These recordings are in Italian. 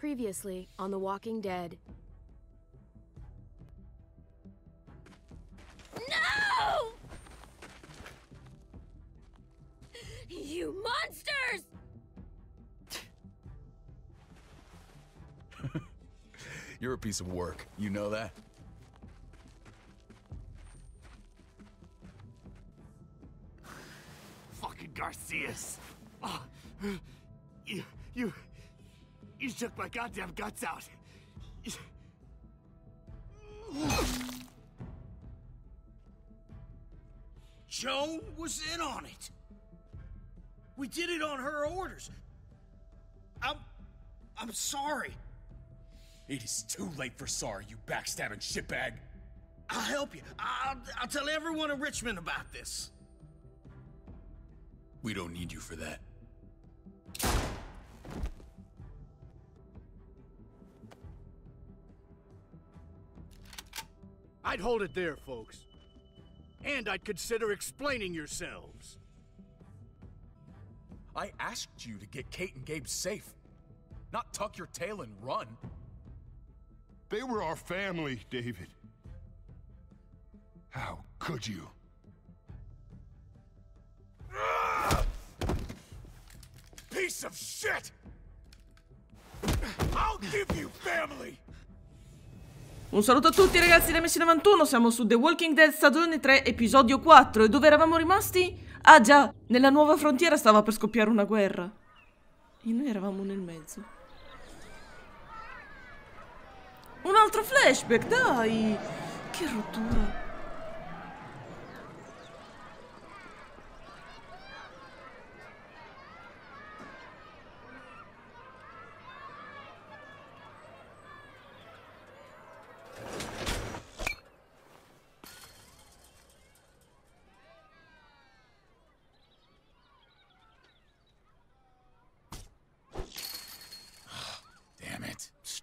Previously on The Walking Dead. No! You monsters! You're a piece of work. You know that? Fucking Garcias! Oh, you, you, you took my goddamn guts out. Joan was in on it. We did it on her orders. I'm... I'm sorry. It is too late for sorry, you backstabbing shitbag. I'll help you. I'll, I'll tell everyone in Richmond about this. We don't need you for that. I'd hold it there, folks. And I'd consider explaining yourselves. I asked you to get Kate and Gabe safe, not tuck your tail and run. They were our family, David. How could you? Piece of shit! I'll give you family! Un saluto a tutti ragazzi da Messi91, siamo su The Walking Dead stagione 3 episodio 4 e dove eravamo rimasti? Ah già, nella nuova frontiera stava per scoppiare una guerra E noi eravamo nel mezzo Un altro flashback, dai! Che rottura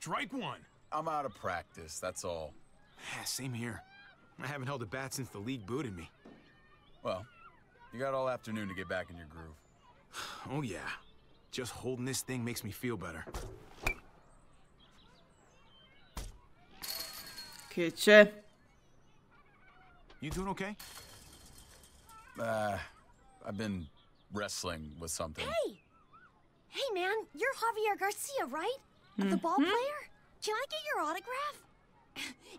Strike one. I'm out of practice, that's all. Ah, same here. I haven't held a bat since the league booted me. Well, you got all afternoon to get back in your groove. oh, yeah. Just holding this thing makes me feel better. Kitchen. You doing okay? Uh, I've been wrestling with something. Hey! Hey, man, you're Javier Garcia, right? Mm. The mm-hmm. ball player? Can I get your autograph?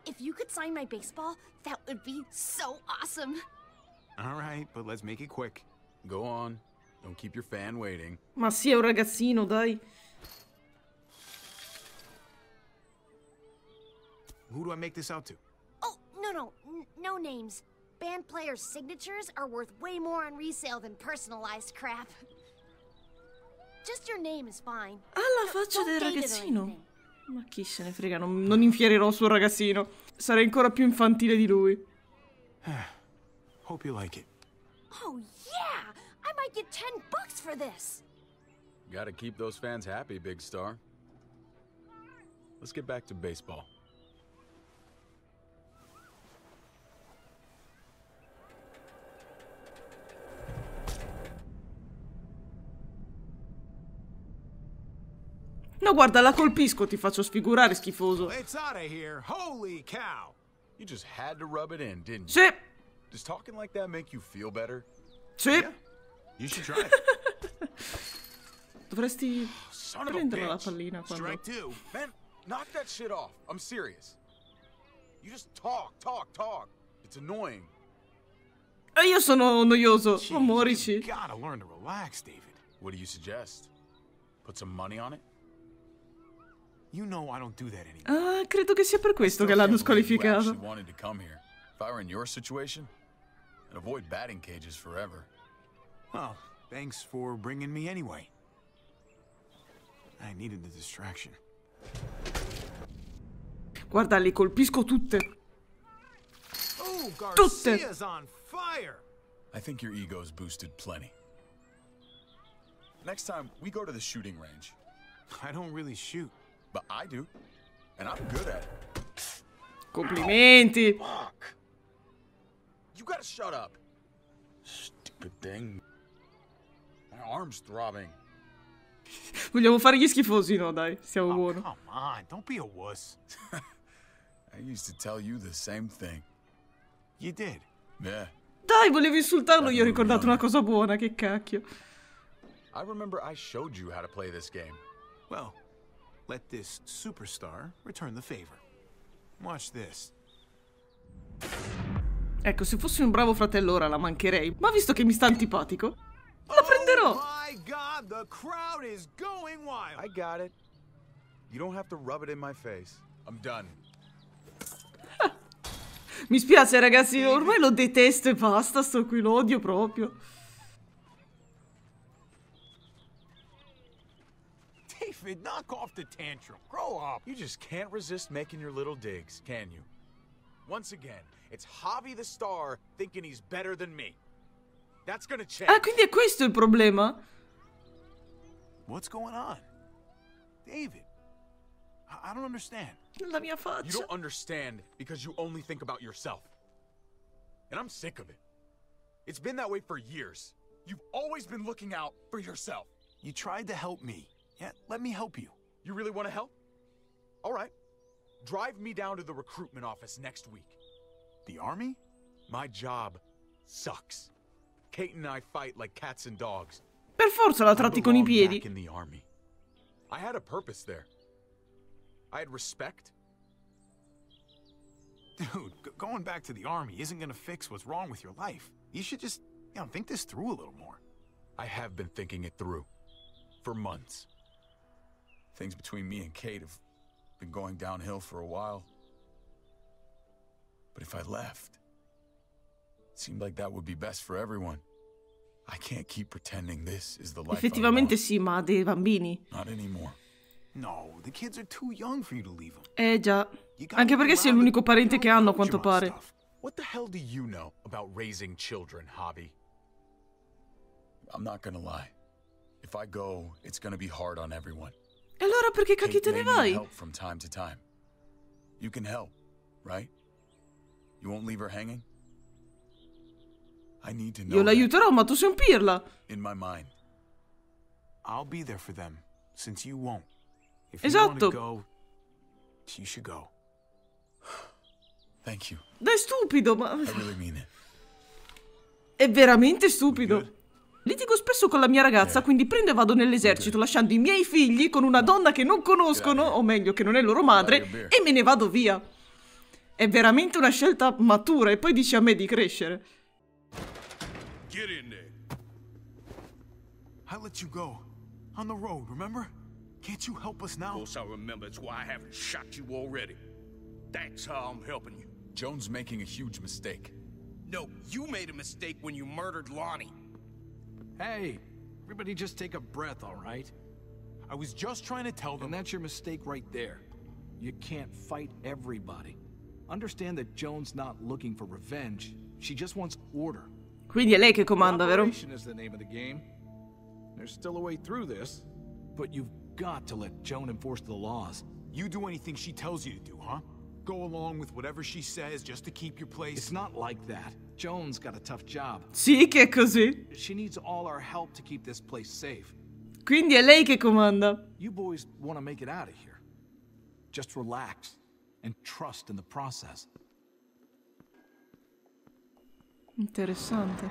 If you could sign my baseball, that would be so awesome. All right, but let's make it quick. Go on. Don't keep your fan waiting. Ma sì, è un ragazzino, dai. Who do I make this out to? Oh, no, no. N no names. Band players' signatures are worth way more on resale than personalized crap. Ah, la faccia del ragazzino. Ma chi se ne frega, non, non infierirò sul ragazzino. Sarei ancora più infantile di lui. Eh, hope you like it. Oh yeah! I might get 10 bucks for this. Gotta keep those fans happy, Big Star. Let's get back to baseball. No, guarda, la colpisco, ti faccio sfigurare, schifoso. sì. Does talking like that make you feel better? Sì. You should try Dovresti oh, prendere la pallina quando... Strike two. Man, knock that shit off. I'm serious. You just talk, talk, talk. It's annoying. E eh, io sono noioso. Jeez, oh, morici. You gotta learn to relax, David. What do you suggest? Put some money on it? You know I don't do that anymore. Ah, credo che sia per questo che l'hanno squalificato. wanted to come here. If I were in your situation, and avoid batting cages forever. Well, thanks for bringing me anyway. I needed the distraction. Guarda, le colpisco tutte. Oh, Garcia's on fire. I think your ego's boosted plenty. Next time, we go to the shooting range. I don't really shoot. but I do. And I'm good at it. Complimenti. Oh, you gotta shut up. Stupid thing. My arm's throbbing. Vogliamo fare gli schifosi, no, dai. Siamo oh, buoni. Come on, don't be a wuss. I used to tell you the same thing. You did. Yeah. Dai, volevo insultarlo, io ho ricordato una cosa buona, che cacchio. I remember I showed you how to play this game. Well, Let this superstar return the favor. Watch this. Ecco, se fossi un bravo fratello ora la mancherei, ma visto che mi sta antipatico, la oh prenderò. Oh my god, the crowd is going wild. I got it. You don't have to rub it in my face. I'm done. mi spiace ragazzi, ormai lo detesto e basta, sto qui, lo odio proprio. knock off the tantrum. Grow up. You just can't resist making your little digs, can you? Once again, it's Javi the star thinking he's better than me. That's gonna change. Ah, quindi è questo il problema. What's going on? David, I don't understand. La mia faccia. You don't understand because you only think about yourself. And I'm sick of it. It's been that way for years. You've always been looking out for yourself. You tried to help me. Yeah, let me help you. You really want to help? All right. Drive me down to the recruitment office next week. The army? My job sucks. Kate and I fight like cats and dogs. Per forza la tratti con i piedi. In the army. I had a purpose there. I had respect. Dude, going back to the army isn't going to fix what's wrong with your life. You should just, you know, think this through a little more. I have been thinking it through. For months. Things between me and Kate have been going downhill for a while. But if I left, it seemed like that would be best for everyone. I can't keep pretending this is the life Effettivamente sì, ma dei bambini. Not anymore. No, the kids are too young for you to leave them. Eh già. Anche perché sei l'unico parente che hanno, a quanto pare. What the hell do you know about raising children, Hobby? I'm not gonna lie. If I go, it's gonna be hard on everyone. E allora perché cacchio te ne vai? from time to time. You can help, right? You won't leave her hanging? I need to know. Io l'aiuterò, ma tu sei un pirla. In my mind. I'll be there for them since you won't. If esatto. you go, you should go. Thank you. Dai stupido, ma I really mean it. È veramente stupido. Litigo spesso con la mia ragazza, eh. quindi prendo e vado nell'esercito lasciando i miei figli con una donna che non conoscono, o meglio che non è loro madre, e me ne vado via. È veramente una scelta matura e poi dici a me di crescere. Get in there. I let you go. On the road, remember? Can't you help us now? Of course I remember. It's why I haven't shot you already. That's how I'm helping you. Joan's making a huge mistake. No, you made a mistake when you murdered Lonnie. Hey, everybody just take a breath, all right? I was just trying to tell them- And that's your mistake right there. You can't fight everybody. Understand that Joan's not looking for revenge. She just wants order. Quindi è lei che comanda, vero? is the name of the game. There's still a way through this. But you've got to let Joan enforce the laws. You do anything she tells you to do, huh? go along with whatever she says just to keep your place. It's not like that. Joan's got a tough job. Zie ik così. She needs all our help to keep this place safe. Quindi è lei che comanda. You boys want to make it out of here. Just relax and trust in the process. Interessante.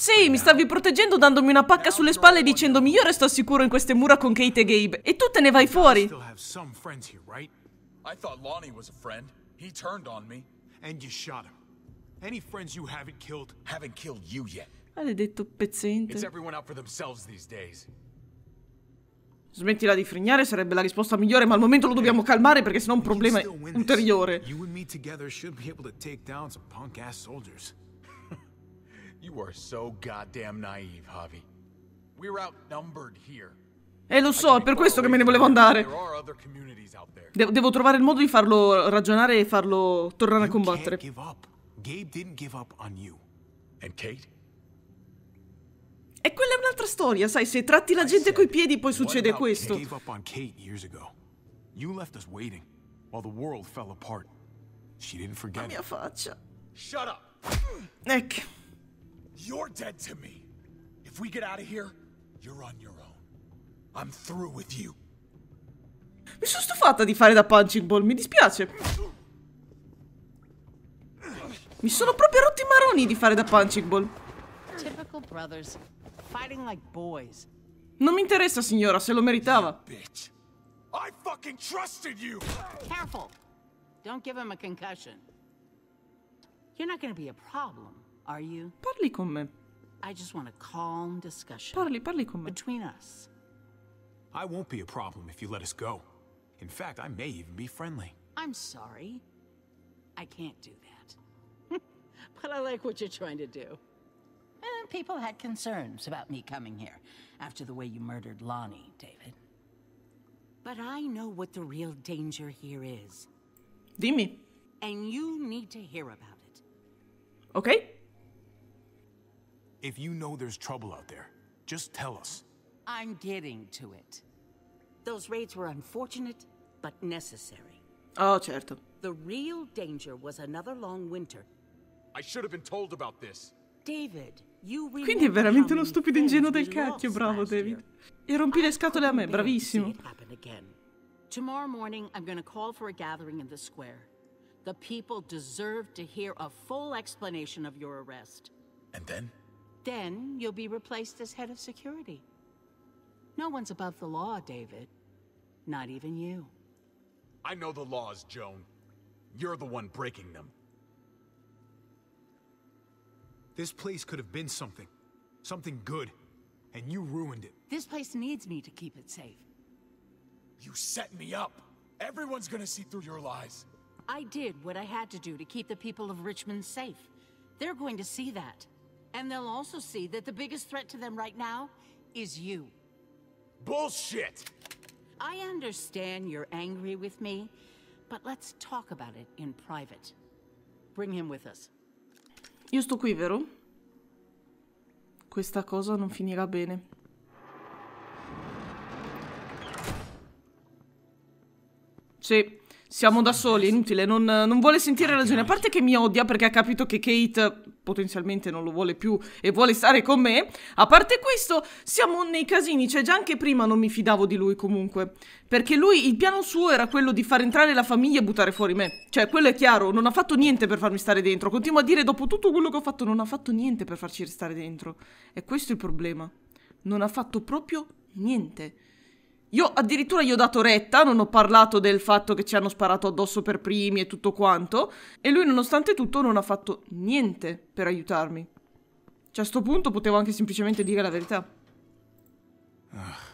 Sì, mi stavi proteggendo dandomi una pacca sulle spalle e dicendomi io resto sicuro in queste mura con Kate e Gabe. E tu te ne vai fuori. Maledetto pezzente. Smettila di frignare sarebbe la risposta migliore, ma al momento lo dobbiamo calmare perché sennò un problema ulteriore. Tu e me insieme should be able to take down punk ass soldiers. You are so goddamn naive, Javi. We're outnumbered here. Eh, lo so, è per questo che me ne volevo andare. De devo trovare il modo di farlo ragionare e farlo tornare a combattere. E quella è un'altra storia, sai, se tratti la gente coi piedi poi succede questo. La mia faccia. Shut up. Ecco. You're dead to me. If we get out of here, you're on your own. I'm through with you. Mi sono stufata di fare da punching ball, mi dispiace. Mi sono proprio rotti i maroni di fare da punching ball. Typical brothers, fighting like boys. Non mi interessa, signora, se lo meritava. Bitch. I fucking trusted you. Careful. Don't give him a concussion. You're not gonna be a problem. Are you? Parli con me. I just want a calm discussion. Parli, parli con me. Between us. I won't be a problem if you let us go. In fact, I may even be friendly. I'm sorry. I can't do that. but I like what you're trying to do. people had concerns about me coming here after the way you murdered Lonnie, David. But I know what the real danger here is. Dimmi. And you need to hear about it. Okay. If you know there's trouble out there, just tell us. I'm getting to it. Those raids were unfortunate, but necessary. Oh, certo. The real danger was another long winter. I should have been told about this. David, you really. Quindi è veramente uno stupido ingenuo del cacchio, bravo David. E rompi le scatole a me, bravissimo. Tomorrow morning I'm going to call for a gathering in the square. The people deserve to hear a full explanation of your arrest. And then? Then you'll be replaced as head of security. No one's above the law, David. Not even you. I know the laws, Joan. You're the one breaking them. This place could have been something. Something good. And you ruined it. This place needs me to keep it safe. You set me up. Everyone's gonna see through your lies. I did what I had to do to keep the people of Richmond safe. They're going to see that. And they'll also see that the biggest threat to them right now is you. Bullshit! I understand you're angry with me, but let's talk about it in private. Bring him with us. Io sto qui, vero? Questa cosa non finirà bene. Sì. siamo da soli, è inutile, non, non, vuole sentire ah, ragione. A parte che mi odia perché ha capito che Kate potenzialmente non lo vuole più e vuole stare con me. A parte questo, siamo nei casini, cioè già anche prima non mi fidavo di lui comunque. Perché lui, il piano suo era quello di far entrare la famiglia e buttare fuori me. Cioè, quello è chiaro, non ha fatto niente per farmi stare dentro. Continuo a dire, dopo tutto quello che ho fatto, non ha fatto niente per farci restare dentro. E questo è il problema. Non ha fatto proprio niente. Io addirittura gli ho dato retta, non ho parlato del fatto che ci hanno sparato addosso per primi e tutto quanto, e lui nonostante tutto non ha fatto niente per aiutarmi. Cioè a sto punto potevo anche semplicemente dire la verità.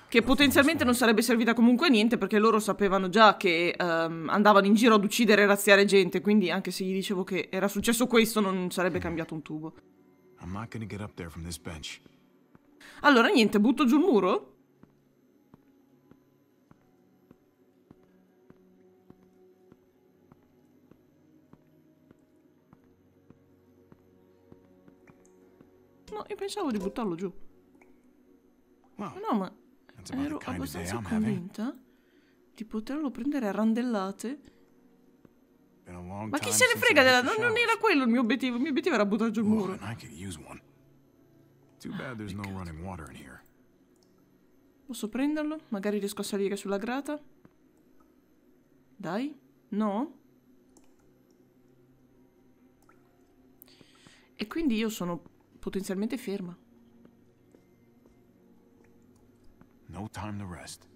Che potenzialmente non sarebbe servita comunque a niente perché loro sapevano già che um, andavano in giro ad uccidere e razziare gente, quindi anche se gli dicevo che era successo questo non sarebbe cambiato un tubo. Allora niente, butto giù il muro? No, io pensavo di buttarlo giù. no, ma ero abbastanza eh? convinta di poterlo prendere a randellate. Ma chi se ne frega della... No, non era quello il mio obiettivo. Il mio obiettivo era buttar giù il muro. Ah, Posso prenderlo? Magari riesco a salire sulla grata? Dai. No? E quindi io sono potenzialmente ferma. No time to rest.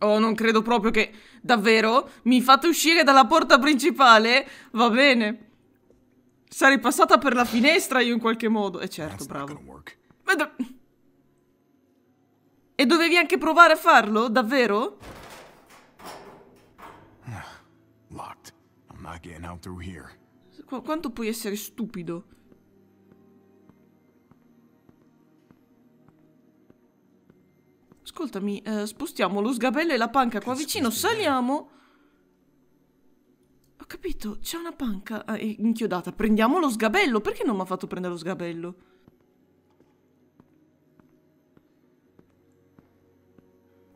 Oh, non credo proprio che... Davvero? Mi fate uscire dalla porta principale? Va bene. Sarei passata per la finestra io in qualche modo. E eh certo, bravo. E dovevi anche provare a farlo? Davvero? Ah, locked. I'm not getting out through here. Qu quanto puoi essere stupido? Ascoltami, eh, spostiamo lo sgabello e la panca qua vicino, saliamo. Ho capito, c'è una panca ah, eh, inchiodata. Prendiamo lo sgabello. Perché non mi ha fatto prendere lo sgabello?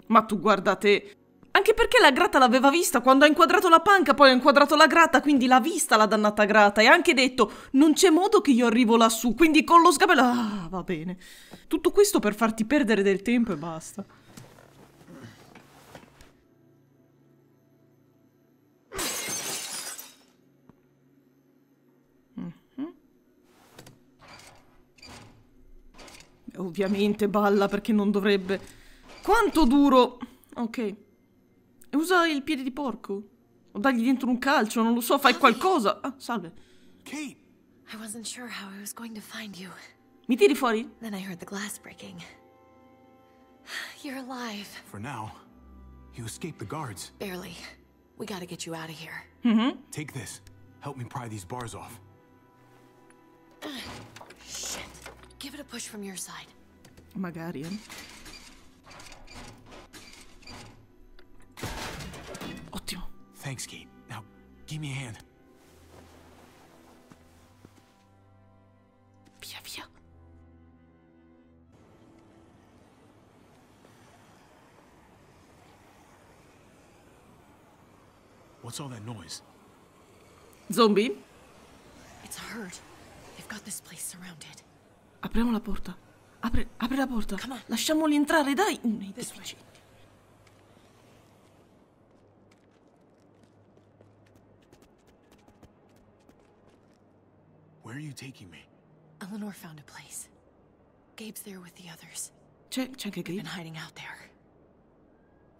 Ma tu guardate... Anche perché la grata l'aveva vista, quando ha inquadrato la panca poi ha inquadrato la grata, quindi l'ha vista la dannata grata e ha anche detto non c'è modo che io arrivo lassù, quindi con lo sgabello... Ah, va bene. Tutto questo per farti perdere del tempo e basta. Mhm. Ovviamente balla perché non dovrebbe. Quanto duro! Ok. E usa il piede di porco. O dagli dentro un calcio, non lo so, fai qualcosa. Ah, salve. Kate. I wasn't sure how I was going to find you. Mi tiri fuori? Then I heard the glass breaking. You're alive. For now. You escaped the guards. Barely. We gotta get you out of here. Mm -hmm. Take this. Help me pry these bars off. Shit. Give it a push from your side. Magari, eh? Thanks, Kate. Now, give me a hand. Via, via. What's all that noise? Zombie? It's a herd. They've got this place surrounded. Apriamo la porta. Apri, apri la porta. Come Lasciamoli entrare, dai! Nei difficili. Where are you taking me? Eleanor found a place. Gabe's there with the others. Check, check again. have been hiding out there.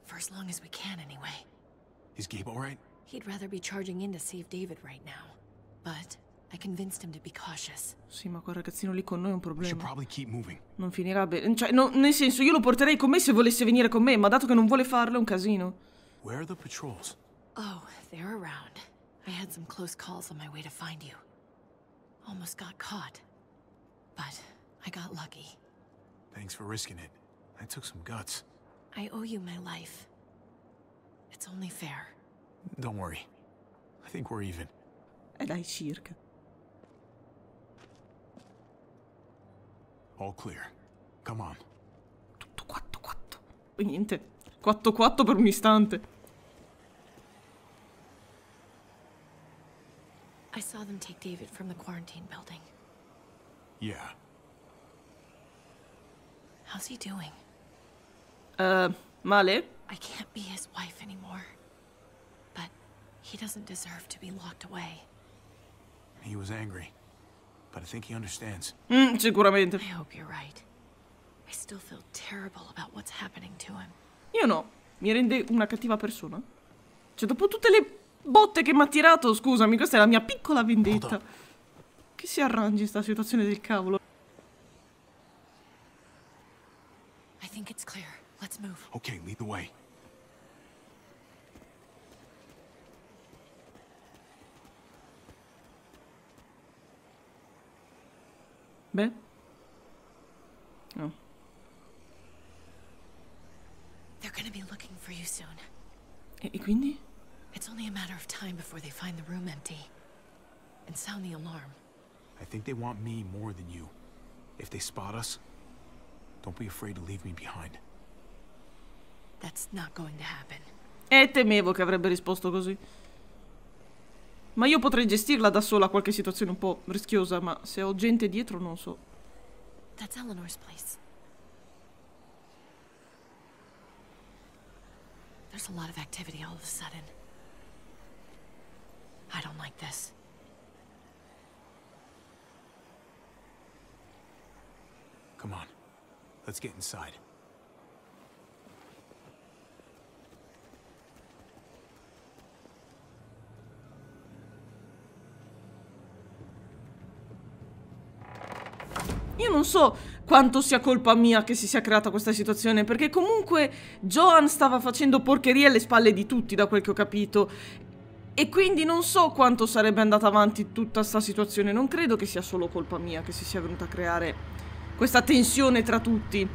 For as long as we can, anyway. Is Gabe alright? He'd rather be charging in to save David right now. But I convinced him to be cautious. Sì, ma quel ragazzino lì con noi è un problema. Non finirà bene. Cioè, no, nel senso, io lo porterei con me se volesse venire con me, ma dato che non vuole farlo è un casino. Where are the patrols? Oh, they're around. I had some close calls on my way to find you almost got caught. But I got lucky. Thanks for risking it. I took some guts. I owe you my life. It's only fair. Don't worry. I think we're even. العشيركة. All clear. Come on. Quatto quatto. Niente. Quatto quatto per un istante. I saw them take David from the quarantine building. Yeah. How's he doing? Uh, Male? I can't be his wife anymore. But he doesn't deserve to be locked away. He was angry, but I think he understands. Mm, sicuramente. I hope you're right. I still feel terrible about what's happening to him. Io no. Mi rende una cattiva persona. Cioè, dopo tutte le botte che mi ha tirato, scusami, questa è la mia piccola vendetta. Madonna. Che si arrangi in sta situazione del cavolo? I think it's clear. Let's move. Okay, lead the way. Beh. No. They're gonna be looking for you soon. E, e quindi? It's only a matter of time before they find the room empty. And sound the alarm. I think they want me more than you. If they spot us, don't be afraid to leave me behind. That's not going to happen. E temevo che avrebbe risposto così. Ma io potrei gestirla da sola qualche situazione un po' rischiosa, ma se ho gente dietro non so. That's Eleanor's place. There's a lot of activity all of a sudden. I don't like this. Come on. Let's get inside. Io non so quanto sia colpa mia che si sia creata questa situazione, perché comunque Johan stava facendo porcherie alle spalle di tutti, da quel che ho capito, e quindi non so quanto sarebbe andata avanti tutta questa situazione. Non credo che sia solo colpa mia che si sia venuta a creare questa tensione tra tutti.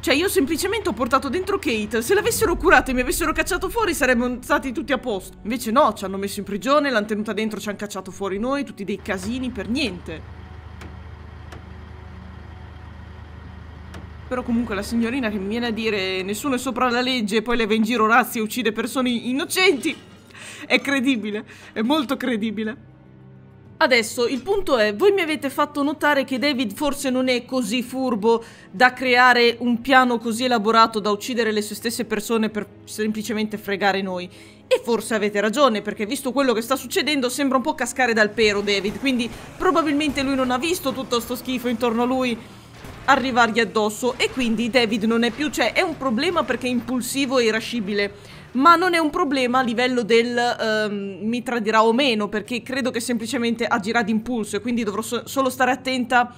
Cioè, io semplicemente ho portato dentro Kate. Se l'avessero curata e mi avessero cacciato fuori, saremmo stati tutti a posto. Invece no, ci hanno messo in prigione, l'hanno tenuta dentro, ci hanno cacciato fuori noi, tutti dei casini per niente. Però comunque la signorina che mi viene a dire nessuno è sopra la legge e poi leva in giro razzi e uccide persone innocenti è credibile, è molto credibile. Adesso il punto è, voi mi avete fatto notare che David forse non è così furbo da creare un piano così elaborato da uccidere le sue stesse persone per semplicemente fregare noi. E forse avete ragione, perché visto quello che sta succedendo sembra un po' cascare dal pero David, quindi probabilmente lui non ha visto tutto sto schifo intorno a lui arrivargli addosso e quindi David non è più, cioè è un problema perché è impulsivo e irascibile ma non è un problema a livello del um, mi tradirà o meno, perché credo che semplicemente agirà d'impulso e quindi dovrò so solo stare attenta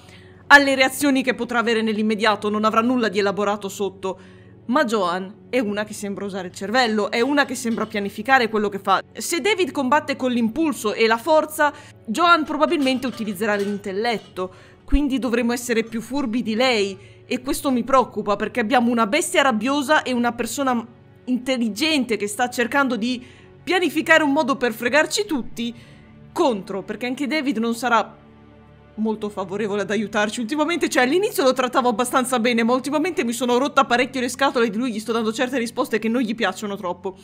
alle reazioni che potrà avere nell'immediato, non avrà nulla di elaborato sotto. Ma Joan è una che sembra usare il cervello, è una che sembra pianificare quello che fa. Se David combatte con l'impulso e la forza, Joan probabilmente utilizzerà l'intelletto, quindi dovremo essere più furbi di lei e questo mi preoccupa perché abbiamo una bestia rabbiosa e una persona intelligente che sta cercando di pianificare un modo per fregarci tutti contro, perché anche David non sarà molto favorevole ad aiutarci ultimamente, cioè all'inizio lo trattavo abbastanza bene, ma ultimamente mi sono rotta parecchio le scatole e di lui, gli sto dando certe risposte che non gli piacciono troppo.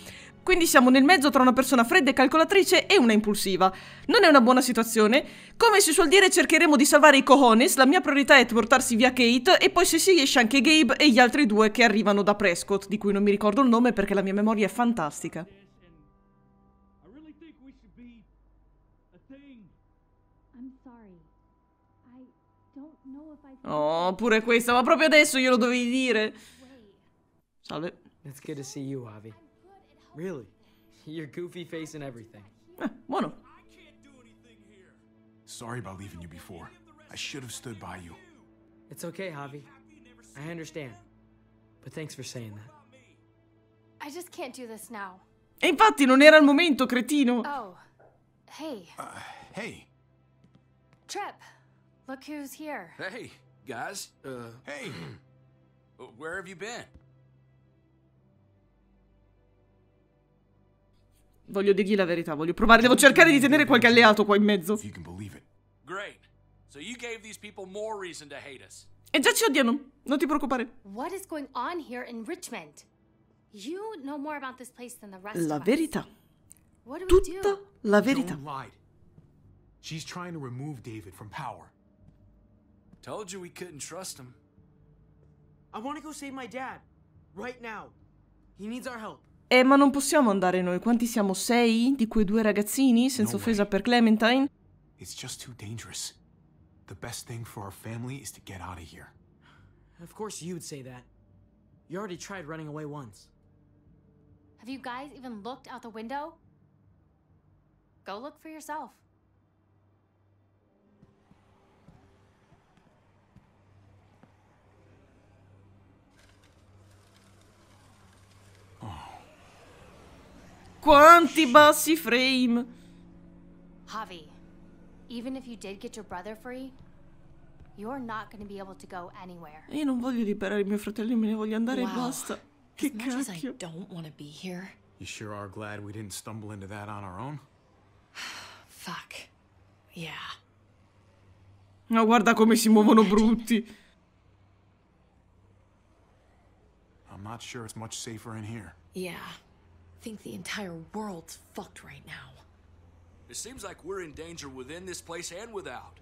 Quindi siamo nel mezzo tra una persona fredda e calcolatrice e una impulsiva. Non è una buona situazione. Come si suol dire, cercheremo di salvare i cojones, la mia priorità è portarsi via Kate e poi se si riesce anche Gabe e gli altri due che arrivano da Prescott, di cui non mi ricordo il nome perché la mia memoria è fantastica. Oh, pure questa, ma proprio adesso glielo dovevi dire. Salve. It's good to see you, Avi. Really? Your goofy face and everything. Eh, buono. Sorry about leaving you before. I should have stood by you. It's okay, Javi. I understand. But thanks for saying that. I just can't do this now. E infatti non era il momento, cretino. Oh. Hey. Uh, hey. Trip. Look who's here. Hey guys. Uh, hey, where have you been? Voglio dirgli la verità, voglio provare, devo cercare di tenere qualche alleato qua in mezzo. Great. So you gave these people more reason to hate us. E già ci odiano, non ti preoccupare. What is going on here in Richmond? You know more about this place than the rest La verità. Tutta la verità. She's trying to remove David from power. Told you we couldn't trust him. I want to go save my dad. Right now. He needs our help. Eh, ma non possiamo andare noi. Quanti siamo? Sei di quei due ragazzini, senza no offesa way. per Clementine? It's just too dangerous. The best thing for our family is to get out of here. Of course you'd say that. You already tried running away once. Have you guys even looked out the window? Go look for yourself. Quanti bassi frame! Javi, even if you did get your brother free, you're not going be able to go anywhere. Io non voglio liberare mio fratello, me ne voglio andare wow. e basta. Che as cacchio. As I don't want be here. You sure are glad we didn't stumble into that on our own? Fuck. Yeah. No, guarda come si muovono brutti. I'm not sure it's much safer in here. Yeah think the entire world's fucked right now. It seems like we're in danger within this place and without.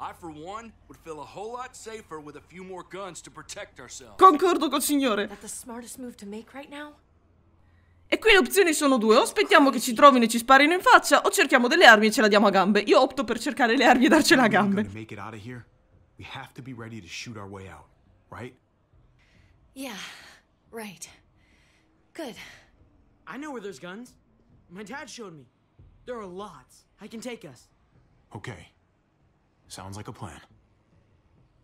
I, for one, would feel a whole lot safer with a few more guns to protect ourselves. Concordo col signore. That the smartest move to make right now? E qui le opzioni sono due, o aspettiamo che ci trovino e ci sparino in faccia, o cerchiamo delle armi e ce la diamo a gambe. Io opto per cercare le armi e darcela a gambe. Make it out of here. We have to be ready to shoot our way out, right? Yeah, I know where there's guns. My dad showed me. There are lots. I can take us. Okay. Sounds like a plan.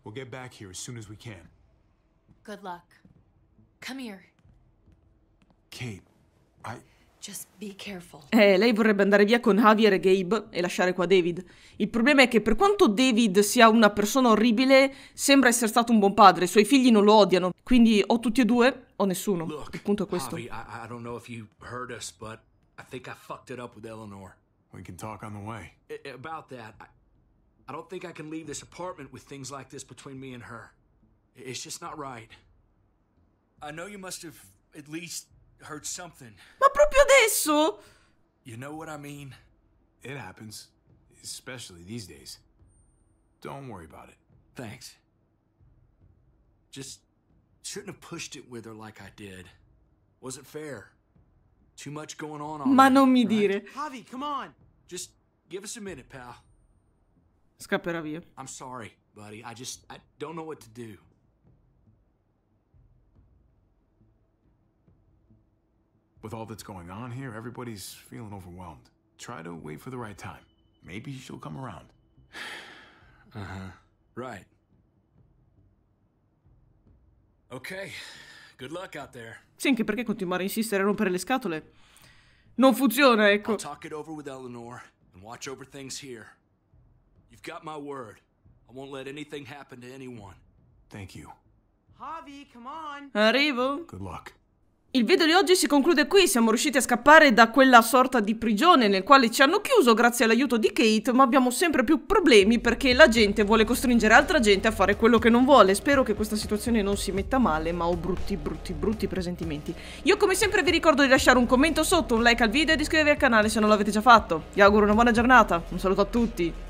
We'll get back here as soon as we can. Good luck. Come here. Kate, I... Eh, lei vorrebbe andare via con Javier e Gabe e lasciare qua David. Il problema è che per quanto David sia una persona orribile, sembra essere stato un buon padre, i suoi figli non lo odiano. Quindi o tutti e due o nessuno. Look, il punto è questo. Javi, I, I don't know if you heard us, but I think I fucked it up with Eleanor. We can talk on the way. about that, I, I don't think I can leave this apartment with things like this between me and her. It's just not right. I know you must have at least heard something. Ma proprio adesso? You know what I mean? It happens, especially these days. Don't worry about it. Thanks. Just shouldn't have pushed it with her like I did. Wasn't fair. Too much going on already, Ma non mi dire. Javi, come on. Just give us a minute, pal. Scapperà via. I'm sorry, buddy. I just I don't know what to do. With all that's going on here, everybody's feeling overwhelmed. Try to wait for the right time. Maybe she'll come around. uh huh. Right. Ok, good luck out there. Sì, anche perché continuare a insistere a rompere le scatole? Non funziona, ecco. I'll talk it over with Eleanor and watch over things here. You've got my word. I won't let anything happen to anyone. Thank you. Javi, come on. Arrivo. Good luck. Il video di oggi si conclude qui, siamo riusciti a scappare da quella sorta di prigione nel quale ci hanno chiuso grazie all'aiuto di Kate, ma abbiamo sempre più problemi perché la gente vuole costringere altra gente a fare quello che non vuole. Spero che questa situazione non si metta male, ma ho brutti, brutti, brutti presentimenti. Io come sempre vi ricordo di lasciare un commento sotto, un like al video e di iscrivervi al canale se non l'avete già fatto. Vi auguro una buona giornata, un saluto a tutti.